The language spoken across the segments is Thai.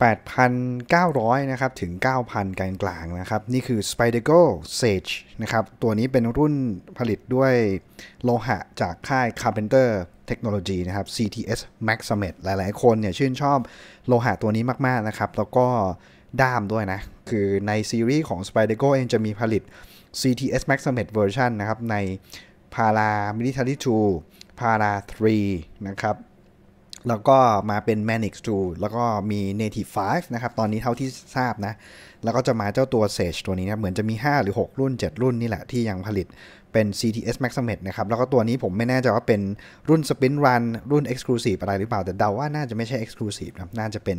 8,900นะครับถึง 9,000 กลางกลางนะครับนี่คือ Spyderco Sage นะครับตัวนี้เป็นรุ่นผลิตด้วยโลหะจากค่าย Carpenter Technology นะครับ CTS Max s u m m t หลายๆ คนเนี่ยชื่นชอบโลหะตัวนี้มากๆนะครับแล้วก็ด้ามด้วยนะ คือในซีรีส์ของ Spyderco เองจะมีผลิต CTS Max s u m m t Version นะครับ ใน Para Military 2 Para 3 นะครับแล้วก็มาเป็น Manix 2 แล้วก็มี Native 5 นะครับ ตอนนี้เท่าที่ทราบนะ แล้วก็จะมาเจ้าตัว Sage ตัวนี้นะเหมือนจะมี 5 หรือ 6 รุ่น 7 รุ่นนี่แหละที่ยังผลิตเป็น CTS Maximet นะครับแล้วก็ตัวนี้ผมไม่แน่ใจว่าเป็นรุ่น Spin Run รุ่น Exclusive อะไรหรือเปล่าแต่เดาว่าน่าจะไม่ใช่ Exclusive นะน่าจะเป็น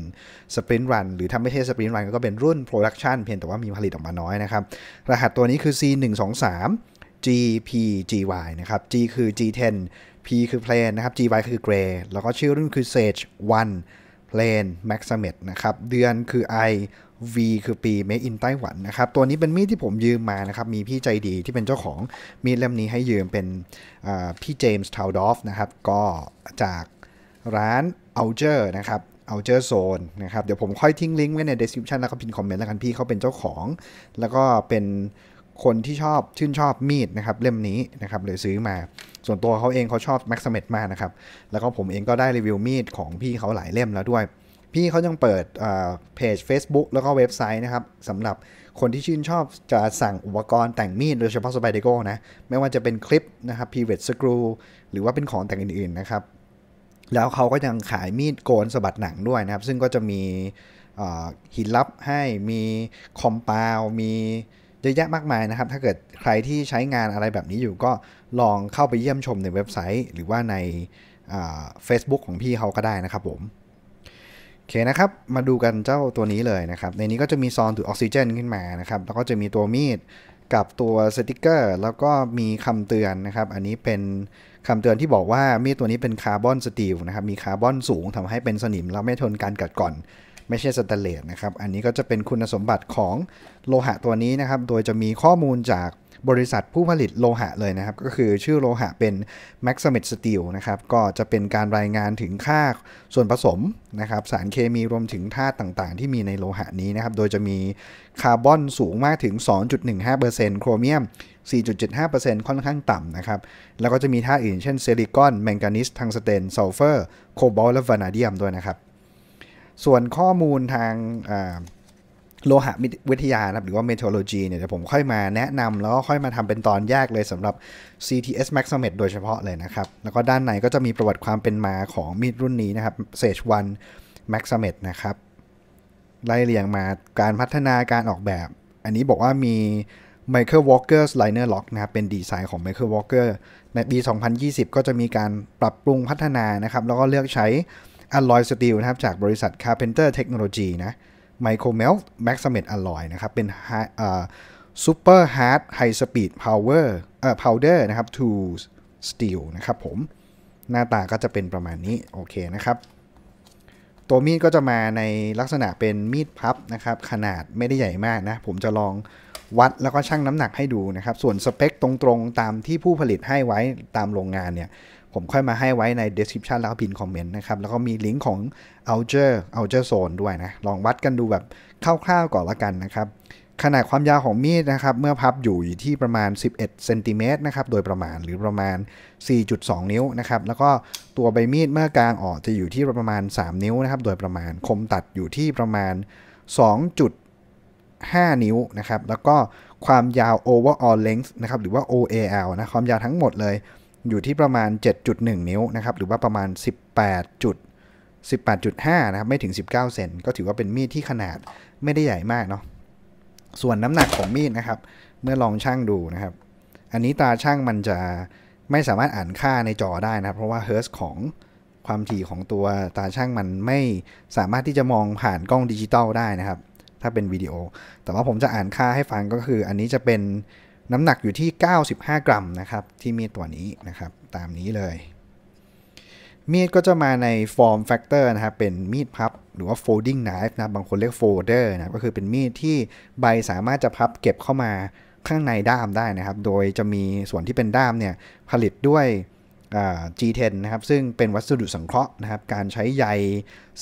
Spin Run หรือถ้าไม่ใช่ Spin Run ก็เป็นรุ่น Production เพียงแต่ว่ามีผลิตออกมาน้อยนะครับรหัสตัวนี้คือ C123 GPGY นะครับ G คือ G10 P คือ Plane นะครับ GY คือ Gray แล้วก็ชื่อรุ่นคือ Sage One Plane Maximet นะครับ เดือนคือ I V คือปี Made in ไต้หวันนะครับ ตัวนี้เป็นมีดที่ผมยืมมานะครับ มีพี่ใจดีที่เป็นเจ้าของมีดเล่มนี้ให้ยืมเป็นพี่เจมส์ทาวดอฟนะครับ ก็จากร้านเอเจอร์นะครับเอ l เจอร์โซนะครับเดี๋ยวผมค่อยทิ้งลิงก์ไว้ใน description แล้วก็พิมพ์คอมเมนต์แล้วกันพี่เขาเป็นเจ้าของ แล้วก็เป็นคนที่ชอบชื่นชอบมีดนะครับเล่มนี้นะครับเลยซื้อมาส่วนตัวเขาเองเขาชอบแม็กซ์เมดมากนะครับ แล้วก็ผมเองก็ได้รีวิวมีดของพี่เขาหลายเล่มแล้วด้วย พี่เขายังเปิดเพจ Facebook แล้วก็เว็บไซต์นะครับสำหรับคนที่ชื่นชอบจะสั่งอุปกรณ์แต่งมีดโดยเฉพาะสไปเดโก้นะ ไม่ว่าจะเป็นคลิปนะครับพีเวทสกรูหรือว่าเป็นของแต่งอื่นๆนะครับ แล้วเขาก็ยังขายมีดโกนสะบัดหนังด้วยนะครับ ซึ่งก็จะมีหินลับให้มีคอมเปลมีเยอะแยะมากมายนะครับ ถ้าเกิดใครที่ใช้งานอะไรแบบนี้อยู่ก็ลองเข้าไปเยี่ยมชมในเว็บไซต์ หรือว่าใน Facebook ของพี่เขาก็ได้นะครับผมโอเคนะครับ มาดูกันเจ้าตัวนี้เลยนะครับ ในนี้ก็จะมีซองถือออกซิเจนขึ้นมานะครับ แล้วก็จะมีตัวมีดกับตัวสติกเกอร์ แล้วก็มีคำเตือนนะครับ อันนี้เป็นคำเตือนที่บอกว่ามีดตัวนี้เป็นคาร์บอนสตีลนะครับ มีคาร์บอนสูงทำให้เป็นสนิมแล้วไม่ทนการกัดก่อนไม่ใช่สแตนเลสนะครับ อันนี้ก็จะเป็นคุณสมบัติของโลหะตัวนี้นะครับ โดยจะมีข้อมูลจากบริษัทผู้ผลิตโลหะเลยนะครับ ก็คือชื่อโลหะเป็น m a x i m e t Steel นะครับ ก็จะเป็นการรายงานถึงค่าส่วนผสมนะครับ สารเคมีรวมถึงธาตุต่างๆ ที่มีในโลหะนี้นะครับ โดยจะมีคาร์บอนสูงมากถึง 2.15%โครเมียม 4.75%ค่อนข้างต่ำนะครับ แล้วก็จะมีธาตุอื่นเช่นซิลิคอนแมงกานิสทังสเตนซัลเฟอร์โคบอลต์และวานาเดียมด้วยนะครับส่วนข้อมูลทางโลหะวิทยานะครับหรือว่าเมทรโลจีเนี่ยเดี๋ยวผมค่อยมาแนะนำแล้วก็ค่อยมาทำเป็นตอนแยกเลยสำหรับ CTS m a x m e t โดยเฉพาะเลยนะครับ แล้วก็ด้านในก็จะมีประวัติความเป็นมาของมีดรุ่นนี้นะครับ Sage 1 m a x m e t นะครับไล่เรียงมาการพัฒนาการออกแบบ อันนี้บอกว่ามี Michael Walker's Liner Lock นะครับ เป็นดีไซน์ของ Michael Walker ในปี2020 ก็จะมีการปรับปรุงพัฒนานะครับแล้วก็เลือกใช้อลลอยสตีลนะครับจากบริษัท Carpenter Technology นะไมโครเมลแม็กซ์เมทอะลอยนะครับเป็นซูเปอร์ฮาร์ดไฮสปีดพาวเวอร์เอ่อพาวเดอร์นะครับทูสตีลนะครับผมหน้าตาก็จะเป็นประมาณนี้โอเคนะครับ ตัวมีดก็จะมาในลักษณะเป็นมีดพับนะครับขนาดไม่ได้ใหญ่มากนะผมจะลองวัดแล้วก็ชั่งน้ำหนักให้ดูนะครับส่วนสเปคตรงๆตามที่ผู้ผลิตให้ไว้ตามโรงงานเนี่ยผมค่อยมาให้ไว้ใน description แล้วก็พินคอมเมนต์นะครับ แล้วก็มีลิงก์ของ Alger Alger Zone ด้วยนะ ลองวัดกันดูแบบคร่าวๆก่อนละกันนะครับขนาดความยาวของมีดนะครับ เมื่อพับอยู่อยู่ที่ประมาณ 11เซนติเมตรนะครับ โดยประมาณหรือประมาณ 4.2 นิ้วนะครับ แล้วก็ตัวใบมีด เมื่อกลางออกจะอยู่ที่ประมาณ 3 นิ้วนะครับ โดยประมาณคมตัดอยู่ที่ประมาณ 2.5 นิ้วนะครับ แล้วก็ความยาว overall length นะครับ หรือว่า OAL นะความยาวทั้งหมดเลยอยู่ที่ประมาณ 7.1 นิ้วนะครับ หรือว่าประมาณ 18จุด18.5นะครับไม่ถึง 19เซนก็ถือว่าเป็นมีดที่ขนาดไม่ได้ใหญ่มากเนาะส่วนน้ำหนักของมีดนะครับเมื่อลองช่างดูนะครับ อันนี้ตาช่างมันจะไม่สามารถอ่านค่าในจอได้นะเพราะว่าเฮิร์สของความถี่ของตัวตาช่างมันไม่สามารถที่จะมองผ่านกล้องดิจิตอลได้นะครับ ถ้าเป็นวิดีโอ แต่ว่าผมจะอ่านค่าให้ฟังก็คือ อันนี้จะเป็นน้ำหนักอยู่ที่ 95 กรัมนะครับที่มีดตัวนี้นะครับ ตามนี้เลย มีดก็จะมาในฟอร์มแฟกเตอร์นะครับเป็นมีดพับ หรือว่า folding knife นะบางคนเรียก folder นะก็คือเป็นมีดที่ใบสามารถจะพับเก็บเข้ามาข้างในด้ามได้นะครับโดยจะมีส่วนที่เป็นด้ามเนี่ยผลิตด้วย G10 นะครับ ซึ่งเป็นวัสดุสังเคราะห์นะครับ การใช้ใย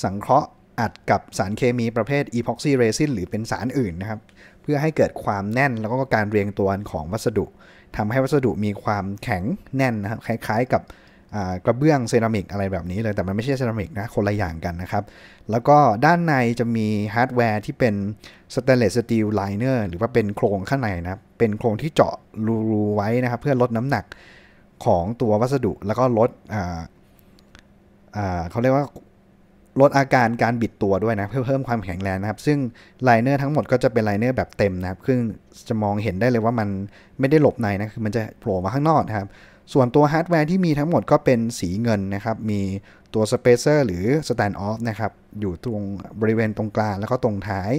สังเคราะห์อัดกับสารเคมีประเภทอีพ็อกซี่เรซินหรือเป็นสารอื่นนะครับพื่อให้เกิดความแน่นแล้วก็การเรียงตัวของวัสดุ ทำให้วัสดุมีความแข็งแน่นนะครับคล้ายๆ กับกระเบื้องเซรามิกอะไรแบบนี้เลย แต่มันไม่ใช่เซรามิกนะคนละอย่างกันนะครับ แล้วก็ด้านในจะมีฮาร์ดแวร์ที่เป็นสเตนเลสสตีลไลเนอร์หรือว่าเป็นโครงข้างในนะเป็นโครงที่เจาะรูไว้นะครับเพื่อลดน้ำหนักของตัววัสดุแล้วก็ลดเขาเรียกว่าลดอาการการบิดตัวด้วยนะเพื่อเพิ่มความแข็งแรงนะครับ ซึ่งไลเนอร์ทั้งหมดก็จะเป็นไลเนอร์แบบเต็มนะครับซึ่งจะมองเห็นได้เลยว่ามันไม่ได้หลบในนะคือมันจะโผล่มาข้างนอกนะครับ ส่วนตัวฮาร์ดแวร์ที่มีทั้งหมดก็เป็นสีเงินนะครับ มีตัวสเปเซอร์หรือสแตนด์ออฟนะครับ อยู่ตรงบริเวณตรงกลางแล้วก็ตรงท้าย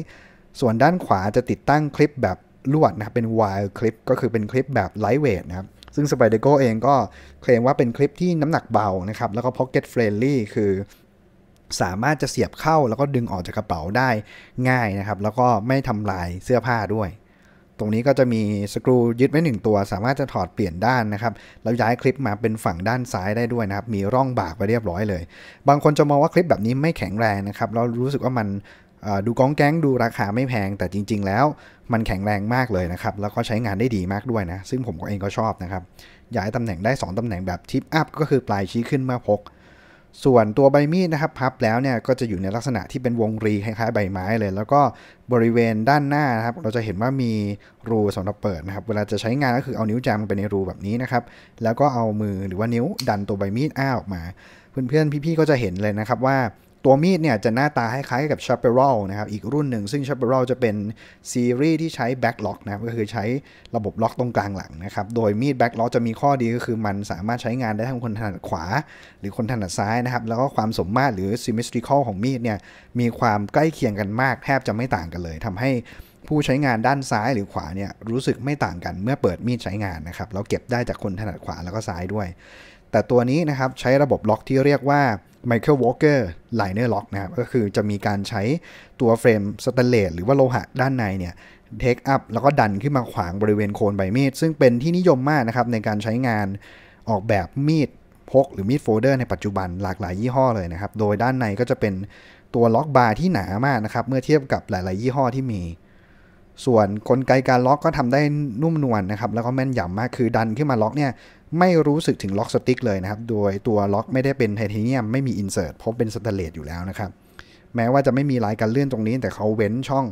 ส่วนด้านขวาจะติดตั้งคลิปแบบลวดนะครับเป็นวายคลิปก็คือเป็นคลิปแบบไลท์เวทนะครับซึ่ง s p i d e r g o เองก็เคลมว่าเป็นคลิปที่น้ำหนักเบานะครับแล้วก็ pocket friendly คืสามารถจะเสียบเข้าแล้วก็ดึงออกจากกระเป๋าได้ง่ายนะครับ แล้วก็ไม่ทำลายเสื้อผ้าด้วย ตรงนี้ก็จะมีสกรูยึดไว้หนึ่งตัว สามารถจะถอดเปลี่ยนด้านนะครับแล้วย้ายคลิปมาเป็นฝั่งด้านซ้ายได้ด้วยนะครับมีร่องบากไปเรียบร้อยเลย บางคนจะมองว่าคลิปแบบนี้ไม่แข็งแรงนะครับเรารู้สึกว่ามันดูกองแก๊งดูราคาไม่แพง แต่จริง ๆ แล้วมันแข็งแรงมากเลยนะครับ แล้วก็ใช้งานได้ดีมากด้วยนะ ซึ่งผมก็เองก็ชอบนะครับย้ายตำแหน่งได้ 2ตำแหน่งแบบทิปอัพก็คือปลายชี้ขึ้นเมื่อพกส่วนตัวใบมีดนะครับพับแล้วเนี่ยก็จะอยู่ในลักษณะที่เป็นวงรีคล้ายๆใบไม้เลย แล้วก็บริเวณด้านหน้านะครับเราจะเห็นว่ามีรูสำหรับเปิดนะครับ เวลาจะใช้งานก็คือเอานิ้วจามไปในรูแบบนี้นะครับแล้วก็เอามือหรือว่านิ้วดันตัวใบมีดอ้าออกมาเพื่อนๆพี่ๆก็จะเห็นเลยนะครับว่าตัวมีดเนี่ยจะหน้าตาคล้ายๆกับ c h a p ร r r a l นะครับอีกรุ่นหนึ่ง ซึ่ง c h a p ร r r a l จะเป็นซีรีส์ที่ใช้ Backlock นะก็คือใช้ระบบล็อกตรงกลางหลังนะครับโดยมีด Backlock จะมีข้อดีก็คือ มันสามารถใช้งานได้ทั้งคนถนัดขวา หรือคนถนัดซ้ายนะครับแล้วก็ความสมมาตรหรือ symmetrical ของมีดเนี่ยมีความใกล้เคียงกันมากแทบจะไม่ต่างกันเลยทำให้ผู้ใช้งานด้านซ้ายหรือขวาเนี่ยรู้สึกไม่ต่างกัน เมื่อเปิดมีดใช้งานนะครับแล้วเก็บได้จากคนถนัดขวาแล้วก็ซ้ายด้วย แต่ตัวนี้นะครับใช้ระบบล็อกที่เรียกว่าไมเคิลวอลเกอร์ไลเนอร์ล็อกนะครับก็คือจะมีการใช้ตัวเฟรมสแตนเลสหรือว่าโลหะ ด้านในเนี่ยเทคอัพแล้วก็ดันขึ้นมาขวางบริเวณโคนใบมีด ซึ่งเป็นที่นิยมมากนะครับ ในการใช้งานออกแบบมีดพกหรือมีดโฟลเดอร์ในปัจจุบันหลากหลายยี่ห้อเลยนะครับ โดยด้านในก็จะเป็นตัวล็อกบาร์ที่หนามากนะครับ เมื่อเทียบกับหลาย ๆ ยี่ห้อที่มีส่วนนกลไกการล็อกก็ทำได้นุ่มนวลนนะครับ แล้วก็แม่นยำมากคือดันขึ้นมาล็อกเนี่ย ไม่รู้สึกถึงล็อกสติ๊กเลยนะครับ โดยตัวล็อกไม่ได้เป็นไทเทเนียม ไม่มีอินเสิร์ตเพราะเป็นสแตนเลสอยู่แล้วนะครับ แม้ว่าจะไม่มีลายการเลื่อนตรงนี้ แต่เขาเว้นช่อง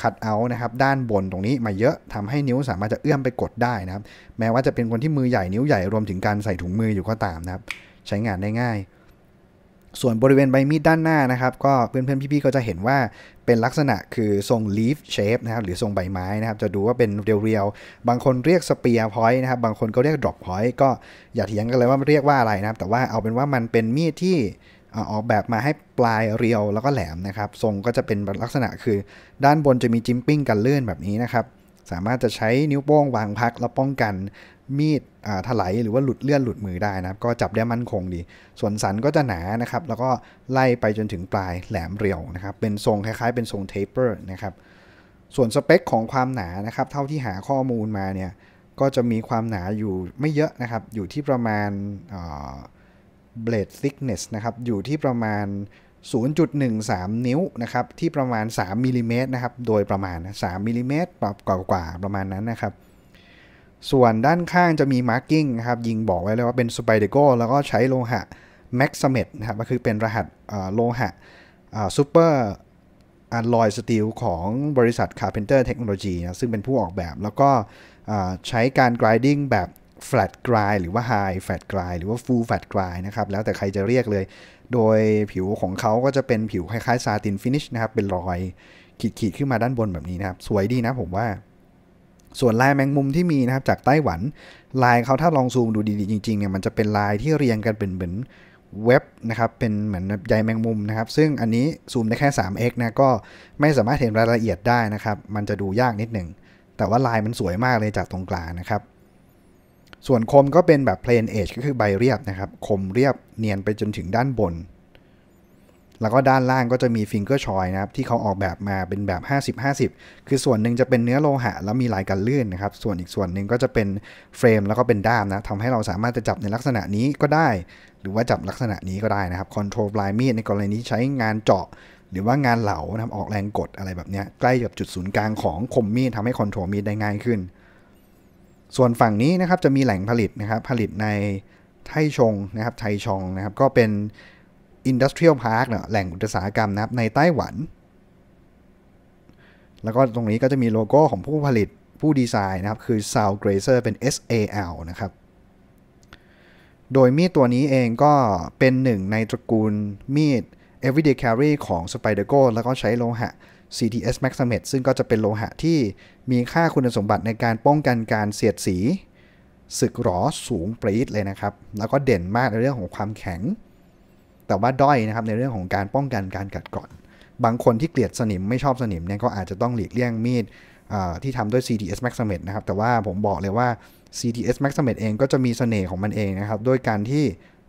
คัดเอานะครับ ด้านบนตรงนี้มาเยอะทำให้นิ้วสามารถจะเอื้อมไปกดได้นะครับ แม้ว่าจะเป็นคนที่มือใหญ่นิ้วใหญ่รวมถึงการใส่ถุงมืออยู่ก็ตามนะครับใช้งานได้ง่ายส่วนบริเวณใบมีดด้านหน้านะครับก็เพื่อนๆพี่ๆก็จะเห็นว่าเป็นลักษณะคือทรง leaf shape นะครับหรือทรงใบไม้นะครับ จะดูว่าเป็นเรียวๆ บางคนเรียก spear point นะครับบางคนก็เรียก drop point ก็อย่าเถียงกันเลยว่าเรียกว่าอะไรนะครับแต่ว่าเอาเป็นว่ามันเป็นมีดที่ออกแบบมาให้ปลายเรียวแล้วก็แหลมนะครับ ทรงก็จะเป็นลักษณะคือด้านบนจะมีจิมปิ้งกันเลื่อนแบบนี้นะครับสามารถจะใช้นิ้วโป้ง วางพักแล้วป้องกันมีดถลายหรือว่าหลุดเลื่อนหลุดมือได้นะครับ ก็จับได้มั่นคงดี ส่วนสันก็จะหนานะครับ แล้วก็ไล่ไปจนถึงปลายแหลมเรียวนะครับ เป็นทรงคล้าย ๆ เป็นทรงเทปเปอร์นะครับส่วนสเปคของความหนานะครับ เท่าที่หาข้อมูลมาเนี่ยก็จะมีความหนาอยู่ไม่เยอะนะครับ อยู่ที่ประมาณเบลดซิกเนสนะครับอยู่ที่ประมาณ 0.13 นิ้วนะครับที่ประมาณ3มิลิเมตรนะครับโดยประมาณ3มิลิเมตรกว่าๆประมาณนั้นนะครับส่วนด้านข้างจะมีมาร์กิ้งนะครับยิงบอกไว้เลยว่าเป็นสไปเดโกแล้วก็ใช้โลหะแม็กซ์เมทนะครับก็คือเป็นรหัสโลหะซูเปอร์อะลอยสตีลของบริษัทคาร์เพนเตอร์เทคโนโลยีนะซึ่งเป็นผู้ออกแบบ แล้วก็ใช้การกรายดิ้งแบบ flat grind หรือว่า high flat grind หรือว่า full flat grind นะครับ แล้วแต่ใครจะเรียกเลย โดยผิวของเขาก็จะเป็นผิวคล้ายๆซาตินฟินิชนะครับ เป็นรอยขีดๆขึ้นมาด้านบนแบบนี้นะครับสวยดีนะผมว่าส่วนลายแมงมุมที่มีนะครับจากไต้หวัน ลายเขาถ้าลองซูมดูดีๆ จริงๆเนี่ยมันจะเป็นลายที่เรียงกันเป็นเหมือนเว็บนะครับเป็นเหมือนใยแมงมุมนะครับ ซึ่งอันนี้ซูมได้แค่ 3x นะก็ไม่สามารถเห็นรายละเอียดได้นะครับ มันจะดูยากนิดหนึ่งแต่ว่าลายมันสวยมากเลยจากตรงกลางนะครับ ส่วนคมก็เป็นแบบ plain edge ก็คือใบเรียบนะครับคมเรียบเนียนไปจนถึงด้านบนแล้วก็ด้านล่างก็จะมีฟิงเกอร์ชอยนะครับที่เขาออกแบบมาเป็นแบบ 50-50 คือส่วนหนึ่งจะเป็นเนื้อโลหะ แล้วมีลายกันลื่นนะครับ ส่วนอีกส่วนหนึ่งก็จะเป็นเฟรม แล้วก็เป็นด้ามนะทำให้เราสามารถจะจับในลักษณะนี้ก็ได้ หรือว่าจับลักษณะนี้ก็ได้นะครับคอนโทรลปลายมีดในกรณีนี้ใช้งานเจาะ หรือว่างานเหลานะครับออกแรงกดอะไรแบบนี้ ใกล้กับจุดศูนย์กลางของคมมีดทำให้คอนโทรลมีดได้ง่ายขึ้น ส่วนฝั่งนี้นะครับจะมีแหล่งผลิตนะครับ ผลิตในไทชงนะครับไทชองนะครับก็เป็นอิดัสเทรียลพาร์คเนะแหล่งอุตสาหกรรมนะครับในไต้หวัน แล้วก็ตรงนี้ก็จะมีโลโก้ของผู้ผลิตผู้ดีไซน์นะครับ คือ s a l g r a c e r เป็น SAL นะครับ โดยมีดตัวนี้เองก็เป็นหนึ่งในตระกูลมีด Everyday Carry ของ s p i d e r g o แล้วก็ใช้โลหะ CTS Maximet ซึ่งก็จะเป็นโลหะที่มีค่าคุณสมบัติในการป้องกันการเสียดสี สึกหรอสูงปรี๊ดเลยนะครับ แล้วก็เด่นมากในเรื่องของความแข็งแต่ว่าด้อยนะครับในเรื่องของการป้องกันการกัดก่อน บางคนที่เกลียดสนิม ไม่ชอบสนิมเนี่ยก็อาจจะต้องหลีกเลี่ยงมีดที่ทำด้วย CTS Max s m e t นะครับแต่ว่าผมบอกเลยว่า CTS Max s m e t เองก็จะมีเสน่ห์ของมันเองนะครับด้วยการที่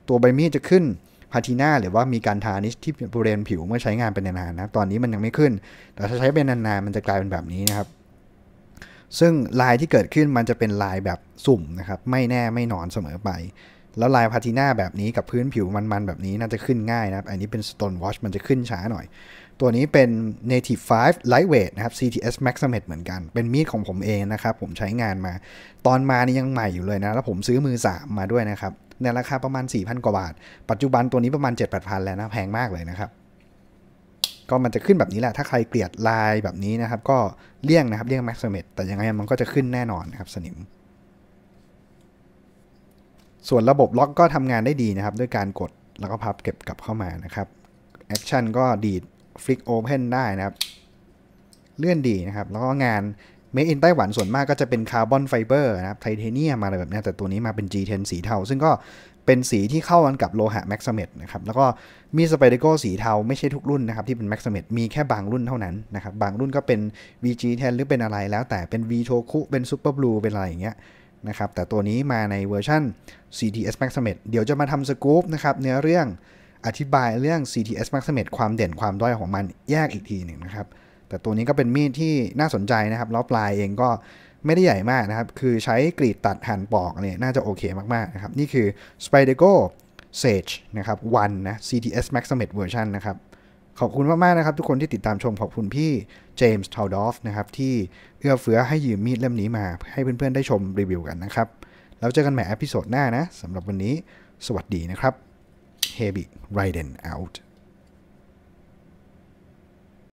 ตัวใบมีดจะขึ้นพาทีน่าหรือว่ามีการทานิชที่บริเวณผิวเมื่อใช้งานเป็นนานๆนะตอนนี้มันยังไม่ขึ้น แต่ถ้าใช้เป็นนานๆมันจะกลายเป็นแบบนี้นะครับซึ่งลายที่เกิดขึ้นมันจะเป็นลายแบบสุ่มนะครับไม่แน่ไม่นอนเสมอไปแล้วลายพาติน่าแบบนี้กับพื้นผิวมันๆแบบนี้น่าจะขึ้นง่ายนะครับ อันนี้เป็น Stone Watch มันจะขึ้นช้าหน่อย ตัวนี้เป็น Native 5 Lightweight นะครับ CTS Max m m i t เหมือนกัน เป็นมีดของผมเองนะครับ ผมใช้งานมา ตอนมานี่ยังใหม่อยู่เลยนะ แล้วผมซื้อมือ 3 มาด้วยนะครับในราคาประมาณ 4,000 กว่าบาท ปัจจุบันตัวนี้ประมาณ 7-8,000 แล้วนะแพงมากเลยนะครับก็มันจะขึ้นแบบนี้แหละถ้าใครเกลียดลายแบบนี้นะครับก็เลี่ยงนะครับเลี่ยง Max m m i t แต่ยังไงมันก็จะขึ้นแน่นอนนะครับสนิมส่วนระบบล็อกก็ทำงานได้ดีนะครับ ด้วยการกดแล้วก็พับเก็บกลับเข้ามานะครับแอคชั่นก็ดีดฟลิกโอเพนได้นะครับ เลื่อนดีนะครับ แล้วก็งานเมอินไต้หวันส่วนมากก็จะเป็นคาร์บอนไฟเบอร์นะครับไทเทเนียมอะไรแบบนี้ แต่ตัวนี้มาเป็น G10 สีเทาซึ่งก็เป็นสีที่เข้ากันกับโลหะแม็กซ์เมทนะครับ แล้วก็มีสไปเดโกสีเทาไม่ใช่ทุกรุ่นนะครับที่เป็นแม็กซ์เมทมีแค่บางรุ่นเท่านั้นนะครับบางรุ่นก็เป็น VG10 หรือเป็นอะไรแล้วแต่เป็น V โชคุเป็นซูเปอร์บลูเป็นอะไรอย่างเงี้ยนะครับแต่ตัวนี้มาในเวอร์ชัน CTS Max Summit เดี๋ยวจะมาทำสกู๊ปนะครับเนื้อเรื่องอธิบายเรื่อง CTS Max Summit ความเด่นความด้อยของมันแยกอีกทีหนึ่งนะครับ แต่ตัวนี้ก็เป็นมีดที่น่าสนใจนะครับแล้วปลายเองก็ไม่ได้ใหญ่มากนะครับคือใช้กรีดตัดหั่นปอกเนี่ยน่าจะโอเคมากๆนะครับนี่คือ s p i d e r g o Sage นะครับ one นะ CTS Max Summit Version นะครับขอบคุณมาก ๆ นะครับ ทุกคนที่ติดตามชมขอบคุณพี่เจมส์ทาวดอฟนะครับ ที่เอื้อเฟื้อให้ยืมมีดเล่มนี้มา ให้เพื่อน ๆ ได้ชมรีวิวกันนะครับ แล้วเจอกันใหม่อพิโซดหน้านะสำหรับวันนี้สวัสดีนะครับ h e b ไ r เ i d e n out